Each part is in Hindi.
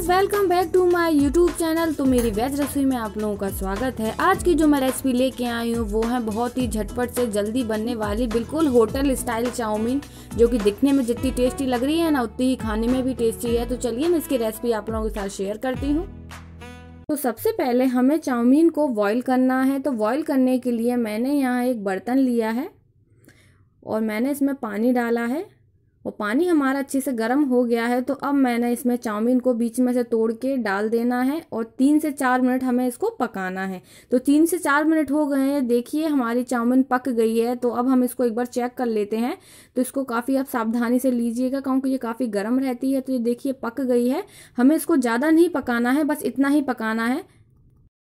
friends welcome back to my YouTube channel तो मेरी वेज रसोई में आप लोगों का स्वागत है आज की जो मैं रेसिपी लेके आई हूँ वो है बहुत ही झटपट से जल्दी बनने वाली बिल्कुल होटल स्टाइल चाउमीन जो कि दिखने में जितनी टेस्टी लग रही है ना उतनी ही खाने में भी टेस्टी है तो चलिए मैं इसकी रेसिपी आप लोगों के साथ शेयर करती हूँ तो सबसे पहले हमें चाउमीन को बॉयल करना है तो बॉयल करने के लिए मैंने यहाँ एक बर्तन लिया है और मैंने इसमें पानी डाला है वो पानी हमारा अच्छे से गर्म हो गया है तो अब मैंने इसमें चाउमीन को बीच में से तोड़ के डाल देना है और तीन से चार मिनट हमें इसको पकाना है तो तीन से चार मिनट हो गए हैं देखिए हमारी चाउमीन पक गई है तो अब हम इसको एक बार चेक कर लेते हैं तो इसको काफ़ी आप सावधानी से लीजिएगा क्योंकि ये काफ़ी गर्म रहती है तो ये देखिए पक गई है हमें इसको ज़्यादा नहीं पकाना है बस इतना ही पकाना है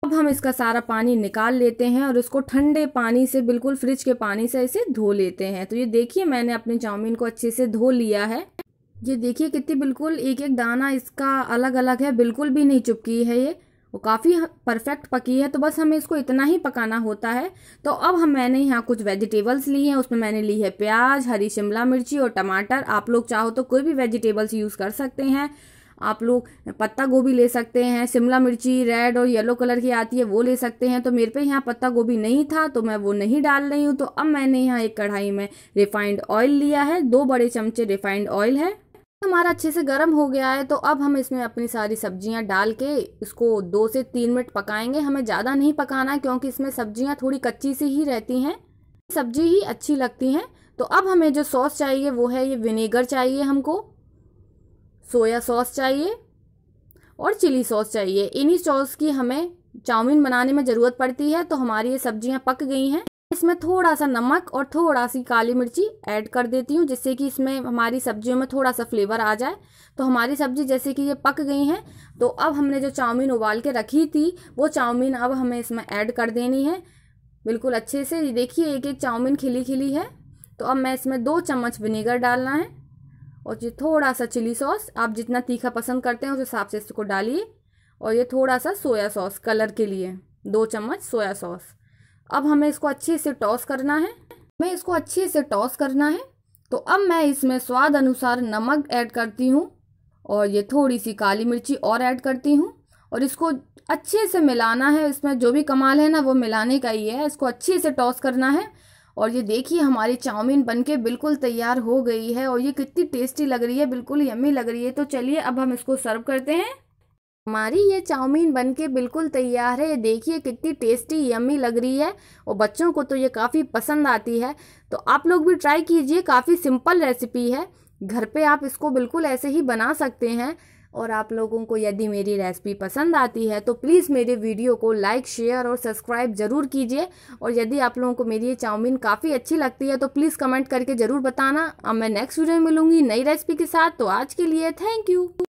अब हम इसका सारा पानी निकाल लेते हैं और इसको ठंडे पानी से बिल्कुल फ्रिज के पानी से इसे धो लेते हैं तो ये देखिए मैंने अपने चाउमीन को अच्छे से धो लिया है ये देखिए कितनी बिल्कुल एक एक दाना इसका अलग अलग है बिल्कुल भी नहीं चुपकी है ये वो काफ़ी परफेक्ट पकी है तो बस हमें इसको इतना ही पकाना होता है तो अब हम मैंने यहाँ कुछ वेजिटेबल्स ली हैं उसमें मैंने ली है प्याज हरी शिमला मिर्ची और टमाटर आप लोग चाहो तो कोई भी वेजिटेबल्स यूज़ कर सकते हैं आप लोग पत्ता गोभी ले सकते हैं शिमला मिर्ची रेड और येलो कलर की आती है वो ले सकते हैं तो मेरे पे यहाँ पत्ता गोभी नहीं था तो मैं वो नहीं डाल रही हूँ तो अब मैंने यहाँ एक कढ़ाई में रिफाइंड ऑयल लिया है दो बड़े चमचे रिफाइंड ऑयल है हमारा अच्छे से गर्म हो गया है तो अब हम इसमें अपनी सारी सब्जियां डाल के इसको दो से तीन मिनट पकाएंगे हमें ज़्यादा नहीं पकाना है क्योंकि इसमें सब्जियां थोड़ी कच्ची सी ही रहती हैं सब्जी ही अच्छी लगती हैं तो अब हमें जो सॉस चाहिए वो है ये विनेगर चाहिए हमको सोया सॉस चाहिए और चिली सॉस चाहिए इन्हीं सॉस की हमें चाउमीन बनाने में ज़रूरत पड़ती है तो हमारी ये सब्जियाँ पक गई हैं इसमें थोड़ा सा नमक और थोड़ा सी काली मिर्ची ऐड कर देती हूँ जिससे कि इसमें हमारी सब्जियों में थोड़ा सा फ्लेवर आ जाए तो हमारी सब्जी जैसे कि ये पक गई हैं तो अब हमने जो चाउमीन उबाल के रखी थी वो चाउमीन अब हमें इसमें ऐड कर देनी है बिल्कुल अच्छे से देखिए एक एक चाउमीन खिली खिली है तो अब मैं इसमें दो चम्मच विनेगर डालना है और ये थोड़ा सा चिली सॉस आप जितना तीखा पसंद करते हैं उस हिसाब से इसको डालिए और ये थोड़ा सा सोया सॉस कलर के लिए दो चम्मच सोया सॉस अब हमें इसको अच्छे से टॉस करना है हमें इसको अच्छे से टॉस करना है तो अब मैं इसमें स्वाद अनुसार नमक ऐड करती हूँ और ये थोड़ी सी काली मिर्ची और ऐड करती हूँ और इसको अच्छे से मिलाना है इसमें जो भी कमाल है ना वो मिलाने का ही है इसको अच्छे से टॉस करना है और ये देखिए हमारी चाउमीन बनके बिल्कुल तैयार हो गई है और ये कितनी टेस्टी लग रही है बिल्कुल यम्मी लग रही है तो चलिए अब हम इसको सर्व करते हैं हमारी ये चाउमीन बन के बिल्कुल तैयार है ये देखिए कितनी टेस्टी यम्मी लग रही है और बच्चों को तो ये काफ़ी पसंद आती है तो आप लोग भी ट्राई कीजिए काफ़ी सिंपल रेसिपी है घर पे आप इसको बिल्कुल ऐसे ही बना सकते हैं और आप लोगों को यदि मेरी रेसिपी पसंद आती है तो प्लीज़ मेरे वीडियो को लाइक शेयर और सब्सक्राइब ज़रूर कीजिए और यदि आप लोगों को मेरी ये चाउमीन काफ़ी अच्छी लगती है तो प्लीज़ कमेंट करके ज़रूर बताना अब मैं नेक्स्ट वीडियो में मिलूँगी नई रेसिपी के साथ तो आज के लिए थैंक यू